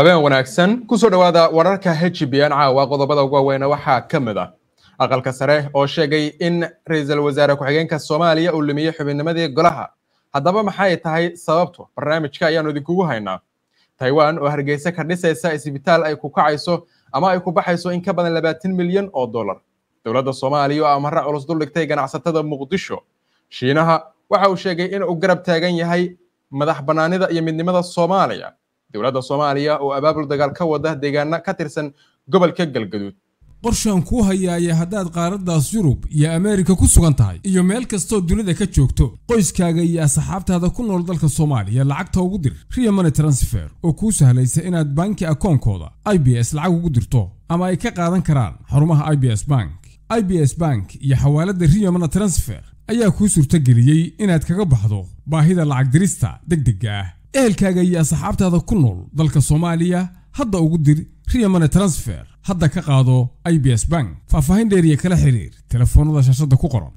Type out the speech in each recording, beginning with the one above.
habeen wanaagsan ku soo dhawaada wararka h b n caawa qodobada ugu waaweyn waxaa ka mid ah aqalka sare oo sheegay in ra-iisul wasaare ku-xigeenka soomaaliya uu lumiyey xubinnimadii golaha haddaba maxay tahay sababtu barnaamijka ayaanu idinkugu haynaa taiwan oo hargeysa ka dhisaysa isbitaal ay ku kacayso ama ay ku baxayso in ka badan labaatan milyan oo dollar dowladda soomaaliya oo amare culus duldhigtay ganacsatada muqdisho shiinaha waxa uu sheegay in uu garab taagan yahay madax bannaanida iyo midnimada soomaaliya dowladda soomaaliya oo abaabul dagaal ka wada deegaana ka tirsan gobolka galgaduud qorshaan kuu hayaaya haddaad qaaraddaas yurub iyo ameerika ku sugan tahay iyo meel kastoo dunida ka joogto qoyskaaga iyo asxaabtaada ku nool dalka soomaaliya lacagta ugu dir riya money transfer oo kuu sahlaysa inaad banki akoonkooda i b s lacag ugu dirto ama ay ka qaadan karaan xarumaha i b s bank i b s bank iyo xawaaladda riya money transfer ayaa kuu suurtageliyey inaad kaga baxdo baahida lacag dirista deg dega ah ehelkaaga iyo asxaabtaada ku nool dalka soomaaliya hadda ugu dir riya transfer hadda ka qaado i b s bank faahfaahin dheeriya kala xiriir telefoonnada shaashadda ku qoran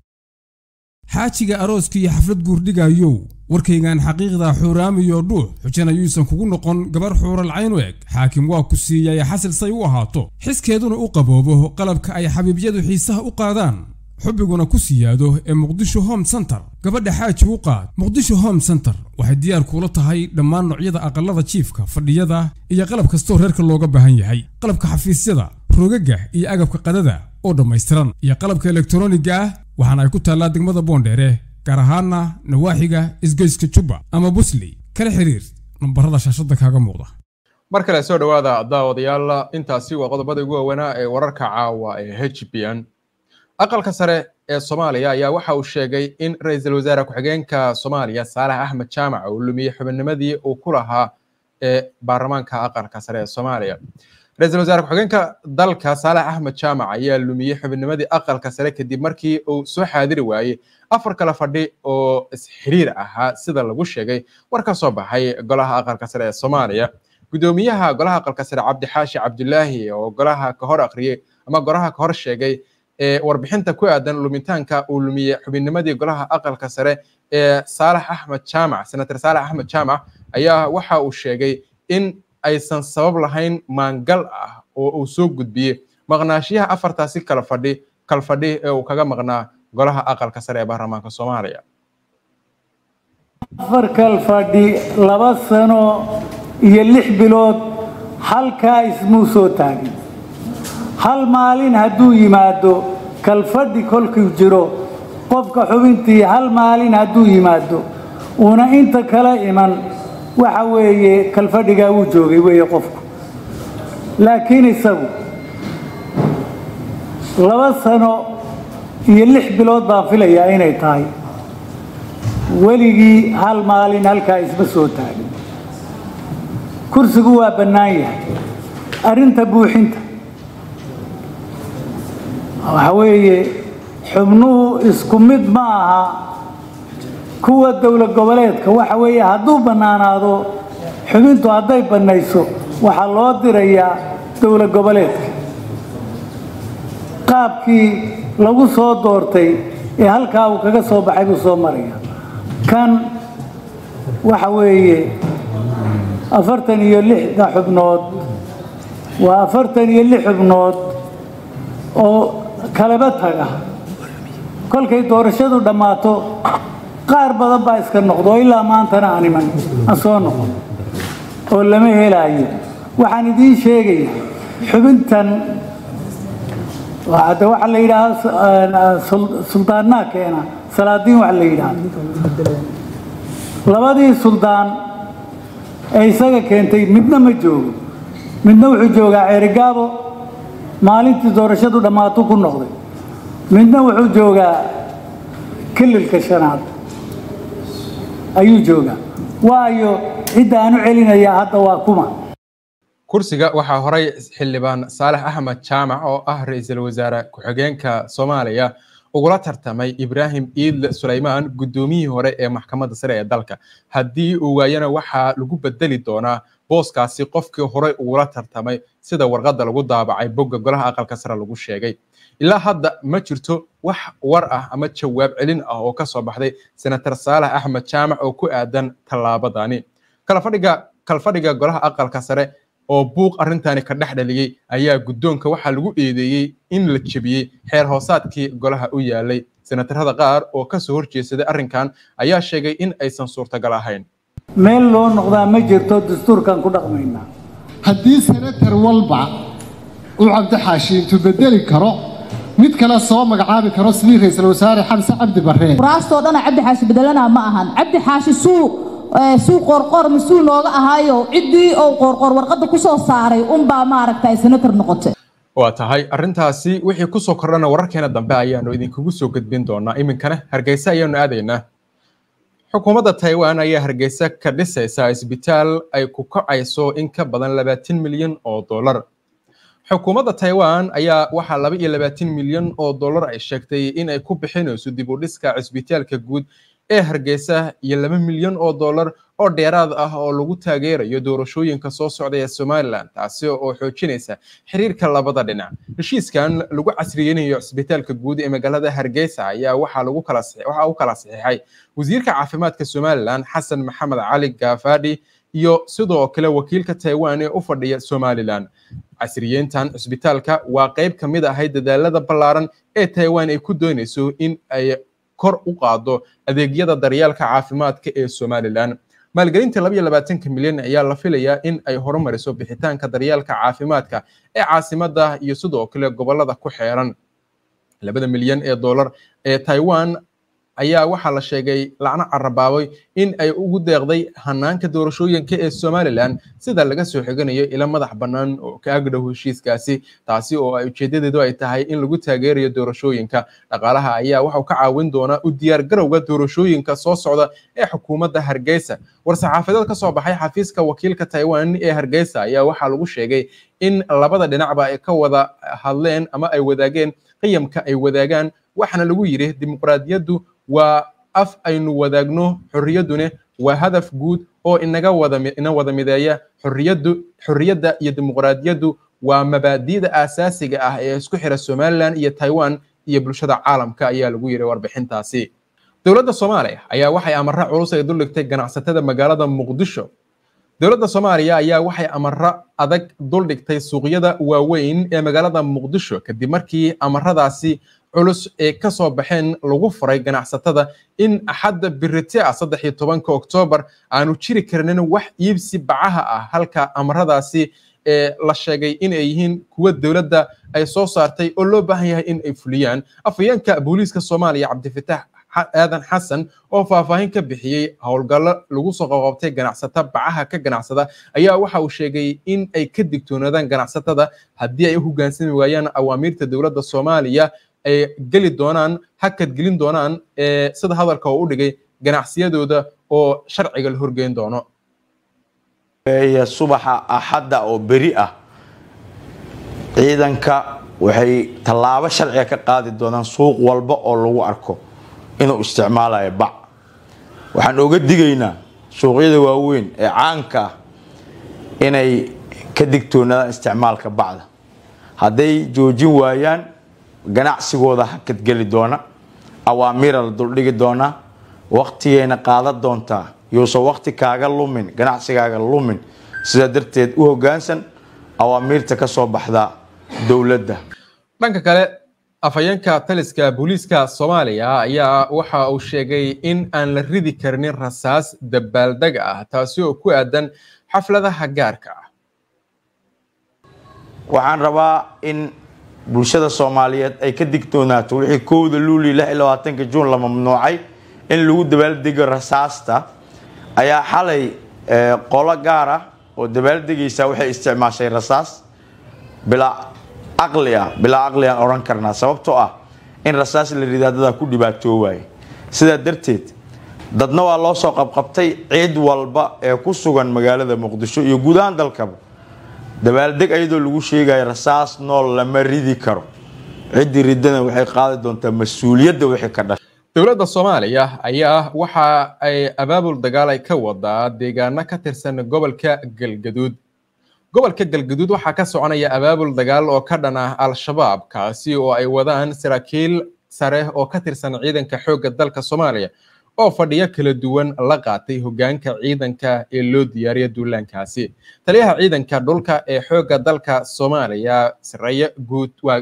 xaajiga arooska iyo xaflad guurdhigayow warkaygan xaqiiqda xuuraamiyoo dhuux xujana yuusan kugu noqon gabar xuural cayn u eg xaakim waa ku siiyaya xasil say u ahaato xiskeeduna u qaboobo qalabka ay xabiibyadu xiisaha u qaadaan xubiguna ku siyaado ee muqdisho home center gabadha xaaji u qaad muqdisho home center waxay diyaar kuula tahay dhammaan noocyada aqallada jiifka fadhiyada iyo qalab kastoo reerka looga baahan yahay qalabka xafiisyada rogaga iyo agabka qadada oo dhammaystiran iyo qalabka elektroniga ah waxaana ay ku taallaa degmada boondheere gaar ahaanna nawaaxiga isgoyska juba ama busli kala xiriir nambarada shaashada kaaga muuqda mar kale soo dhowaada daawadayaal intaasi waa qodobada ugu waawanaa ee wararka caawa ee h b n aqalka sare ee soomaaliya ayaa waxa uu sheegay in ra-iisul wasaare ku-xigeenka soomaaliya saalax axmed jaamac uu lumiyey xubinnimadii uu ku lahaa ee baarlamaanka aqalka sare ee soomaaliya ra-iisul wasaare ku-xigeenka dalka saalax axmed jaamac ayaa lumiyey xubinnimadii aqalka sare kadib markii uu soo xaadiri waayey afar kale fadhi oo isxiriir ahaa sida lagu sheegay war ka soo baxay golaha aqalka sare ee soomaaliya gudoomiyaha golaha aqalka sare cabdixaashi cabdulaahi oo golaha ka hor akhriyey ama golaha ka hor sheegay warbixinta ku aadan lumitaanka uu lumiyey xubinnimadii golaha aqalka sare ee saalax axmed jaamac senator saalax axmed jaamac ayaa waxa uu sheegay in aysan sabab lahayn maangal ah oo uu soo gudbiyey maqnaashiyaha afartaasi kalfadhi kalfadhi kal ee uu kaga maqnaa golaha aqalka sare ee baarlamaanka soomaaliya afar kal laba sano iyo lix bilood halkaa ismuu soo taagay hal maalin hadduu yimaado kalfadhi kolkuu jiro qofka xubintii hal maalin hadduu yimaado uuna inta kale iman waxa weeye kalfadhigaa wuu joogay weeye qofku laakiin isagu laba sano iyo lix bilood baan filayaa inay tahay weligii hal maalin halkaa isma soo taagin kursigu waa bannaan yahay arrinta buuxinta waxa weeye xubnuhu isku mid ma aha kuwa dowla goboleedka waxa weeye hadduu bannaanaado xubintu hadday bannayso waxaa loo dirayaa dowla goboleedka qaabkii lagu soo doortay ee halkaa uu kaga soo baxay buu soo maraya kan waxa weeye afartan iyo lixda xubnood waa afartan iyo lix xubnood oo kalaba taga kolkay doorashadu dhammaato qaar badan baa iska noqdo oo ilaa maantana aaniman aan soo noqon oo lama helaayo waxaan idiin sheegaya xubintan hadda waxaa la yidhaahaa suldaannaa keena salaadiin waxa la yidhaahaa labadii suldaan ee isaga keentay midna ma joogo midna wuxuu joogaa ceerigaabo maalintii doorashadu dhammaatuu ku noqday midna wuxuu joogaa kelilka shanaad ayuu joogaa waayo cidda aan u celinayaa hadda waa kuma kursiga waxaa horay xildhibaan saalex axmed jaamac oo ah ra-iisul wasaare ku-xigeenka soomaaliya ugula tartamay ibrahim iidle sulaymaan guddoomiyihii hore ee maxkamadda sare ee dalka haddii uu waayana waxaa lagu bedeli doonaa booskaasi qofkii horey ugula tartamay sida warqadda lagu daabacay bogga golaha aqalka sare lagu sheegay ilaa hadda ma jirto wax war ah ama jawaab celin ah oo ka soo baxday senator saalax axmed jaamac oo ku aadan tallaabadani kalfadhiga kalfadhiga golaha aqalka sare oo buuq arrintani ka dhex dhaliyey ayaa guddoonka waxaa lagu eedeeyey in la jebiyey xeer hoosaadkii golaha u yaalay senatarada qaar oo ka soo horjeesaday arrinkan ayaa sheegay in aysan suurtagal ahayn meel loo noqdaa ma jirto dastuurkan ku dhaqmayna haddii senatar walba uu cabdixaashi intuu bedeli karo mid kale soo magacaabi karo sidii ra'iisul wasaare xamse cabdi barre kuraastoo dhana cabdixaashi bedelanaa ma ahan cabdixaashi suuq Eh, suu qoorqoor mas-uul nooga ahaayo ciddii ou qoorqoor warqadda kusoo saaray unbaa maaragta senator noqotay waa tahay arrintaasi wixii kusoo kordhana wararkeena dambe ayaanu idinkugu soo gudbin doonaa iminkana hargeysa ayaanu aadaynaa xukuumadda taiwan ayaa hargeysa ka dhisaysa isbitaal ay ku kacayso in ka badan labaatan milyan oo dollar xukuumadda taiwan ayaa waxaa laba iyo labaatan milyan oo dollar ay sheegtay in ay ku bixinayso dib u dhiska cisbitaalka guud ee hargeysa iyo laba milyan oo dollar oo dheeraad ah oo lagu taageerayo doorashooyinka soo socda ee somalilan taasi oo xoojinaysa xiriirka labada dhinac heshiiskan lagu casriyeynayo cisbitaalka guud ee magaalada hargeysa ayaa waxaa u kala saxiixay wasiirka caafimaadka somalilan xasan maxamed cali gaafadhi iyo sidoo kale wakiilka taiwan ee u fadhiya somalilan casriyeyntan cisbitaalka waa qayb ka mid ahayd dadaalada ballaaran ee taiwan ay ku doonayso in ay kor u qaado adeegyada daryeelka caafimaadka ee somalilan maalgelinta labaiyo labaatanka milyan ayaa la filayaa in ay horumariso bixitaanka daryeelka caafimaadka ee caasimada iyo sidoo kale gobollada ku xeeran labada milyan ee dollar ee taiwan ayaa waxaa la sheegay lacno carabaabay in ay ugu deeqday hanaanka doorashooyinka ee somalilan sida laga soo xiganayo ila madax bannaan oo ka agdhow heshiiskaasi taasi oo ay ujeeddadeedu ay tahay in lagu taageerayo doorashooyinka dhaqaalaha ayaa waxau ka caawin doonaa u diyaargarowga doorashooyinka soo socda ee xukuumadda hargeysa war saxaafadeed ka soo baxay xafiiska wakiilka taiwan ee hargeysa ayaa waxaa lagu sheegay in labada dhinacba ay ka wada hadleen ama ay wadaageen qiyamka ay wadaagaan waxaana lagu yidhi dimuqraadiyaddu waa af aynu wadaagno xorriyadduna waa hadaf guud oo inaga wadaina wada mideeya xorriyaddu xorriyadda iyo dimuqraadiyaddu waa mabaadi'da aasaasiga ah ee isku xira somalilan iyo taiwan iyo bulshada caalamka ayaa lagu yidhi warbixintaasi dowladda soomaaliya ayaa waxay amarra culus ay duldhigtay ganacsatada magaalada muqdisho dowladda soomaaliya ayaa waxay amaro adag dul dhigtay suuqyada waaweyn ee magaalada muqdisho kadib markii amaradaasi culus ay ka soo baxeen lagu furay ganacsatada in axadda birite ah saddex iyo tobanka oktoobar aanu jiri karinin wax iibsi bacaha ah halka amaradaasi ee la sheegay in ay yihiin kuwa dowladda ay soo saartay oo loo baahan yahay in ay fuliyaan afhayeenka booliiska soomaaliya cabdifitaax aadan xasan oo faahfaahin ka bixiyey howlgallo lagu soo qaqabtay ganacsata bacaha ka ganacsada ayaa waxa uu sheegay in ay ka digtoonaadaan ganacsatada haddii ay u hoggaansami waayaan awaamiirta dowladda soomaaliya ay geli doonaan hakadgelin doonaan sida hadalka oo u dhigay ganacsiyadooda oo sharciga la horgeyn doono subaxa axadda oo beri ah ciidanka waxay tallaabo sharciga ka qaadi doonaan suuq walba oo lagu arko inuu isticmaalayo bac waxaan uga digaynaa suuqyada waaweyn ee caanka ah inay ka digtoonadaan isticmaalka bacda hadday joojin waayaan ganacsigooda hakadgeli doona awaamiira la duldhigi doonaa waqtigayna qaadan doontaa yousan waqti kaaga lumin ganacsigaaga lumin sidaa darteed u hoggaansan awaamiirta ka soo baxda dowladda dhanka kale afhayeenka taliska booliiska soomaaliya ayaa waxa uu sheegay in aan la ridi karnin rasaas dabaaldeg ah taasi oo ku aadan xafladaha gaarka ah waxaan rabaa in bulshada soomaaliyeed ay ka digtoonaato wixii kowda luuliyo illah iyo labaatanka juun la mamnuucay in lagu dabaaldego rasaasta ayaa xalay eh, qolo gaar ah oo dabaaldegaysa waxay isticmaashay rasaas bilaa caqlia caqli aan odhan karnaa sababtoo ah in rasaas la ridaadadaa ku dhibaatoo dhibaatoowaaya sidaa darteed dadna waa loo soo qabqabtay ciid walba ee ku sugan magaalada muqdisho iyo guud dalkaba dabaaldeg iyadoo lagu sheegaya rasaas nool lama ridi karo ciddii ridana waxay qaadi doontaa mas-uuliyadda wixii ka dhashay dowladda soomaaliya ayaa waxa ay abaabul dagaal ay ka wadaa deegaano ka tirsan gobolka galgaduud gobolka galgaduud waxaa ka soconaya abaabul dagaal oo ka dhan ah al-shabaab kaasi oo ay wadaan saraakiil sare oo ka tirsan ciidanka xoogga dalka soomaaliya oo fadhiyo kala duwan la qaatay hoggaanka ciidanka ee loo diyaariya duulaankaasi taliyaha ciidanka dhulka ee xoogga dalka soomaaliya sareeye guud waa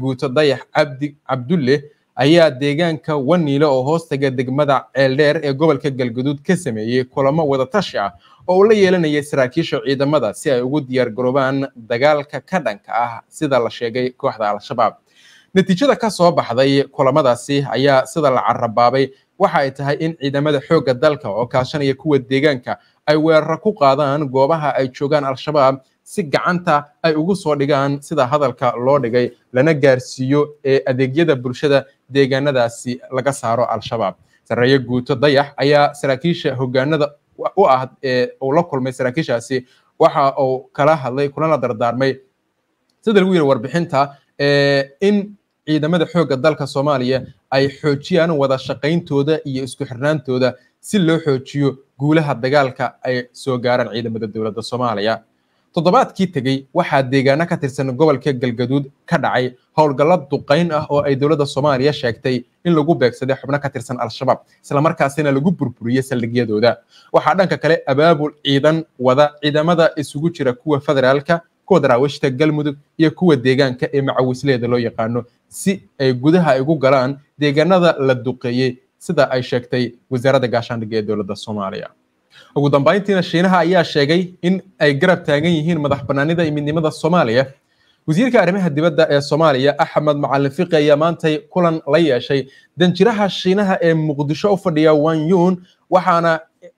guuto dayax cabdi cabdulle ayaa deegaanka waniilo oo hoostaga degmada ceeldheer ee gobolka galgaduud ka sameeyey kulamo wadatashi ah oo uu la yeelanayay saraakiisha ciidamada si ay ugu diyaar garoobaan dagaalka ka dhanka ah sida la sheegay kooxda al-shabaab natiijada ka soo baxday kulamadaasi ayaa sida la carabaabay waxa ay tahay in ciidamada xoogga dalka oo kaashanaya kuwa deegaanka ay weeraro ku qaadaan goobaha ay joogaan al-shabaab si gacanta ay ugu soo dhigaan sida hadalka loo dhigay lana gaarsiiyo ee adeegyada bulshada deegaanadaasi laga saaro al-shabaab sareeye guuto dayax ayaa saraakiisha hogaanada u ah ee uu la kulmay saraakiishaasi waxa uu kala hadlay kulana dardaarmay sida lagu yiri warbixinta in ciidamada xoogga dalka soomaaliya ay xoojiyaan wada shaqayntooda iyo isku xirnaantooda si loo xoojiyo guulaha dagaalka ay soo gaaraan ciidamada dowladda soomaaliya toddobaadkii tegey waxaa deegaano ka tirsan gobolka galgaduud ka dhacay howlgallo duqayn ah oo ay dowladda soomaaliya sheegtay in lagu beegsaday xubno ka tirsan al-shabaab islamarkaasina lagu burburiyey saldhigyadooda waxaa dhanka kale abaabul ciidan wada ciidamada isugu jira kuwa federaalka kuwa daraawishta galmudug iyo kuwa deegaanka ee macawisleeda loo yaqaano si ay gudaha ugu galaan deegaanada la duqeeyey sida ay sheegtay wasaaradda gaashaandhigga ee dowladda soomaaliya ugu dambayntiina shiinaha ayaa sheegay in ay garab taagan yihiin madax banaanida iyo midnimada soomaaliya wasiirka arrimaha dibadda ee soomaaliya axmed macalin fiqi ayaa maantay kulan la yeeshay danjiraha shiinaha ee muqdisho u fadhiya wanyun waxaana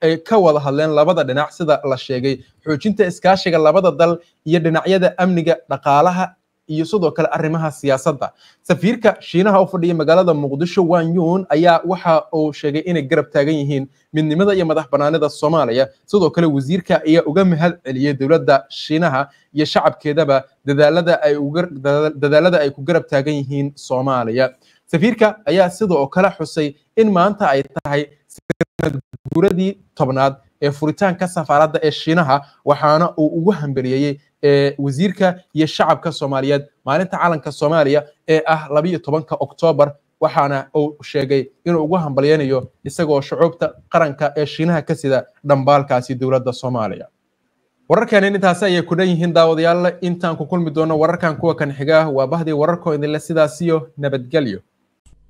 ay eh, ka wada hadleen labada dhinac sida la sheegay xoojinta iskaashiga labada dal iyo dhinacyada amniga dhaqaalaha iyo sidoo kale arrimaha siyaasadda safiirka shiinaha u fadhiya magaalada muqdisho wan yun ayaa waxa uu sheegay inay garab taagan yihiin midnimada iyo madax bannaanida soomaaliya sidoo kale wasiirka ayaa uga mahad celiyay dowladda shiinaha iyo shacabkeedaba dadaalada ay ku garab taagan yihiin soomaaliya safiirka ayaa sidoo kale xusay in maanta ay tahay sanad tobnaad ee furitaanka safaaradda ee shiinaha waxaana uu ugu hambeliyeyey ee wasiirka iyo shacabka soomaaliyeed maalinta calanka soomaaliya ee ah labaiyo tobanka oktoobar waxaana uu sheegay inuu ugu hambalyeynayo isagoo shucuubta qaranka ee shiinaha ka sida dhambaalkaasi dowladda soomaaliya wararkeenin intaasi ayay ku dhan yihiin daawadayaalle intaan ku kulmi doono wararkan kuwa kan xiga ah, waa bahdii wararkoo idinle sidaasiyo nabadgelyo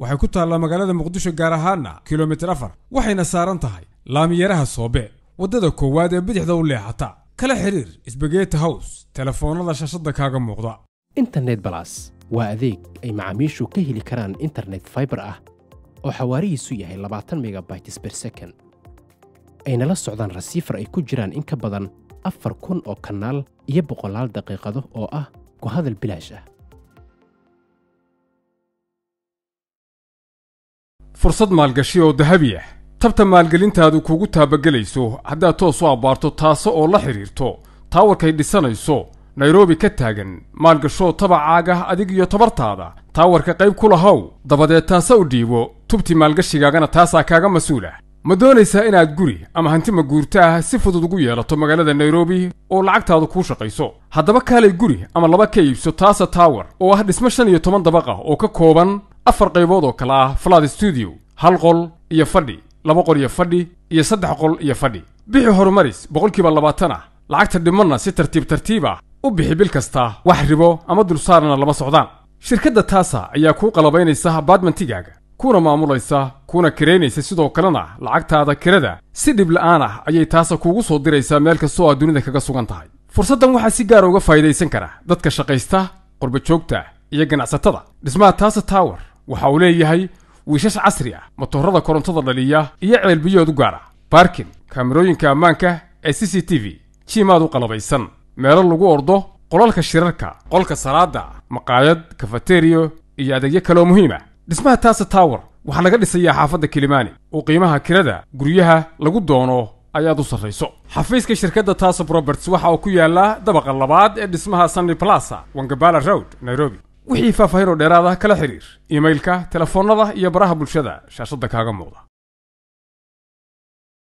waxay ku taallaa magaalada muqdisho gaar ahaana kilomitir afar waxayna saaran tahay laamiyaraha soobe waddada koowaad ee bidixda u leexata kala xiriir sbageti hows telefoonada shashadda kaaga muuqda internet balas waa adeeg ay macaamiishu ka heli karaan internet faibar ah oo xawaarihiisu yahay labaatan megabytes ber second ayna la socdaan rasiifar ay ku jiraan in ka badan afar kun oo kanaal iyo boqolaal daqiiqado oo ah ku hadal bilaash ah fursad maalgashi oo dahabi ah tabta maalgelintaadu kugu taabagelayso haddaad toos u abbaarto taaso oo la xidhiirto taawarkay dhisanayso nairobi ka taagan maalgashoo ah adig iyo tabartaada taawarka qayb ku lahow dabadeed taase u dhiibo tubti maalgashigaagana taasaa kaaga mas-uul ah ma doonaysaa inaad guri ama hanti maguurto ah si fudud ugu yeelato magaalada nairobi oo lacagtaadu kuu shaqayso haddaba kaalay guri ama laba ka iibso taasa taawar oo ah dhismo shan iyo toban dabaqa oo ka kooban afar qaybood oo kale ah falaad stuudiyo hal qol iyo fadhi laba qol iyo fadhi iyo saddex qol iyo fadhi bixi horumaris boqolkiiba labaatan ah lacagta dhimanna si tartiib tartiib ah u bixi bil kasta wax ribo ama dulsaarana lama socdaan shirkadda taasa ayaa kuu qalabaynaysa badmantigaaga kuna maamulaysa kuna kiraynaysa sidoo kalena lacagtaada kirada si dhib la'aan ah ayay taasa kuugu soo diraysaa meel kastoo aad dunida kaga sugan tahay fursaddan waxaa si gaara ah uga faa'idaysan kara dadka shaqaysta qurbajoogta iyo ganacsatada dhismaha taasa tower waxa uu leeyahay wiishash casri ah matoorada korontada dhaliya iyo ceel u gaar ah baarkin kaamirooyinka ammaanka ee c c t v jimaad u qalabaysan meelo lagu ordo qolalka shirarka qolka salaada maqaayad kafateriyo iyo adeegyo kaleoo muhiim ah dhismaha taasa tower waxaa laga dhisayaa xaafadda kilimaani oo qiimaha kirada guryaha lagu doono ayaad u sarrayso xafiiska shirkadda taasub roberts waxa uu ku yaallaa dabaqa labaad ee dhismaha sunny blasa wangabala road nairobi wixii faahfaahin oo dheeraada ah kala xiriir emailka telefoonnada iyo baraha bulshada shaashadda kaaga muuqda